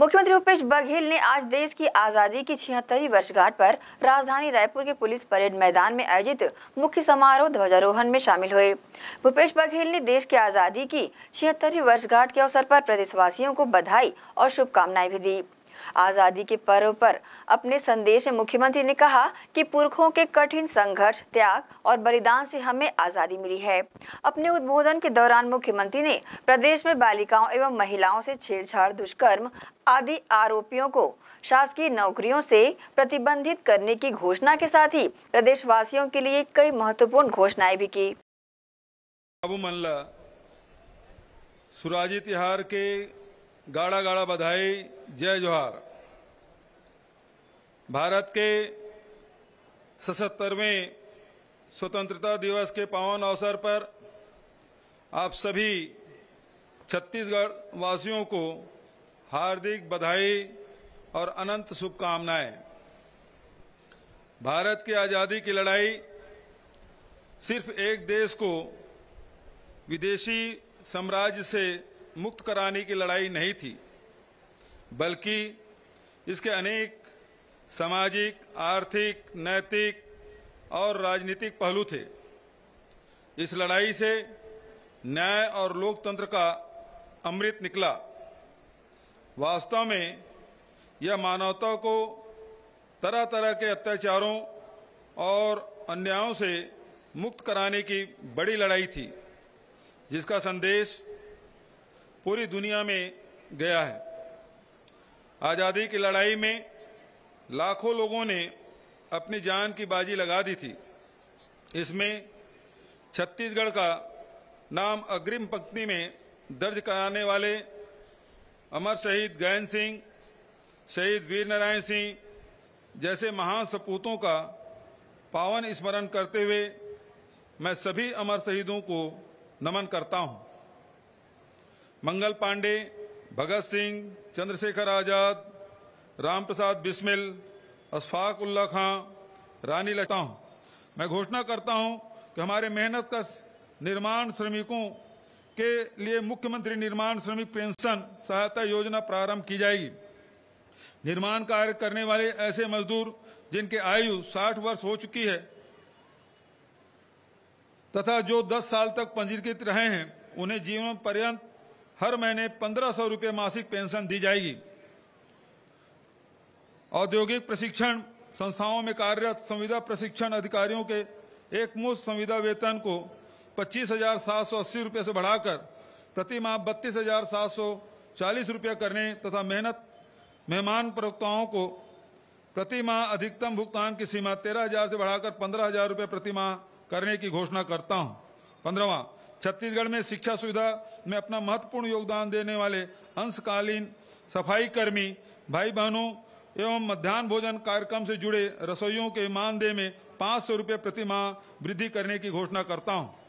मुख्यमंत्री भूपेश बघेल ने आज देश की आज़ादी की छिहत्तरवीं वर्षगांठ पर राजधानी रायपुर के पुलिस परेड मैदान में आयोजित मुख्य समारोह ध्वजारोहण में शामिल हुए भूपेश बघेल ने देश की आज़ादी की छिहत्तरवीं वर्षगांठ के अवसर पर प्रदेशवासियों को बधाई और शुभकामनाएं भी दी आज़ादी के पर्व पर अपने संदेश में मुख्यमंत्री ने कहा कि पुरखों के कठिन संघर्ष त्याग और बलिदान से हमें आज़ादी मिली है अपने उद्बोधन के दौरान मुख्यमंत्री ने प्रदेश में बालिकाओं एवं महिलाओं से छेड़छाड़ दुष्कर्म आदि आरोपियों को शासकीय नौकरियों से प्रतिबंधित करने की घोषणा के साथ ही प्रदेशवासियों के लिए कई महत्वपूर्ण घोषणाएं भी की सुराजी तिहार के गाढ़ा गाढ़ा बधाई जय जोहार भारत के सतरवें स्वतंत्रता दिवस के पावन अवसर पर आप सभी छत्तीसगढ़ वासियों को हार्दिक बधाई और अनंत शुभकामनाएं भारत की आज़ादी की लड़ाई सिर्फ एक देश को विदेशी साम्राज्य से मुक्त कराने की लड़ाई नहीं थी बल्कि इसके अनेक सामाजिक आर्थिक नैतिक और राजनीतिक पहलू थे इस लड़ाई से न्याय और लोकतंत्र का अमृत निकला वास्तव में यह मानवता को तरह तरह के अत्याचारों और अन्यायों से मुक्त कराने की बड़ी लड़ाई थी जिसका संदेश पूरी दुनिया में गया है आज़ादी की लड़ाई में लाखों लोगों ने अपनी जान की बाजी लगा दी थी इसमें छत्तीसगढ़ का नाम अग्रिम पंक्ति में दर्ज कराने वाले अमर शहीद गायन सिंह शहीद वीर नारायण सिंह जैसे महान सपूतों का पावन स्मरण करते हुए मैं सभी अमर शहीदों को नमन करता हूं मंगल पांडे भगत सिंह चंद्रशेखर आजाद राम प्रसाद बिस्मिल अशफाक उल्ला खां रानी लगता हूँ मैं घोषणा करता हूँ कि हमारे मेहनत का निर्माण श्रमिकों के लिए मुख्यमंत्री निर्माण श्रमिक पेंशन सहायता योजना प्रारंभ की जाएगी निर्माण कार्य करने वाले ऐसे मजदूर जिनकी आयु 60 वर्ष हो चुकी है तथा जो 10 साल तक पंजीकृत रहे हैं उन्हें जीवन पर्यंत हर महीने पंद्रह सौ रुपये मासिक पेंशन दी जाएगी औद्योगिक प्रशिक्षण संस्थाओं में कार्यरत संविदा प्रशिक्षण अधिकारियों के एकमुश्त संविदा वेतन को पच्चीस हजार सात सौ अस्सी रुपये से बढ़ाकर प्रति माह बत्तीस हजार सात सौ चालीस रुपये करने तथा मेहनत मेहमान प्रवक्ताओं को प्रति माह अधिकतम भुगतान की सीमा तेरह हजार से बढ़ाकर पंद्रह हजार रुपये प्रति माह करने की घोषणा करता हूं पंद्रवा छत्तीसगढ़ में शिक्षा सुविधा में अपना महत्वपूर्ण योगदान देने वाले अंशकालीन सफाई कर्मी भाई बहनों एवं मध्यान्ह भोजन कार्यक्रम से जुड़े रसोइयों के मानदेय में पाँच सौ रुपये प्रति माह वृद्धि करने की घोषणा करता हूँ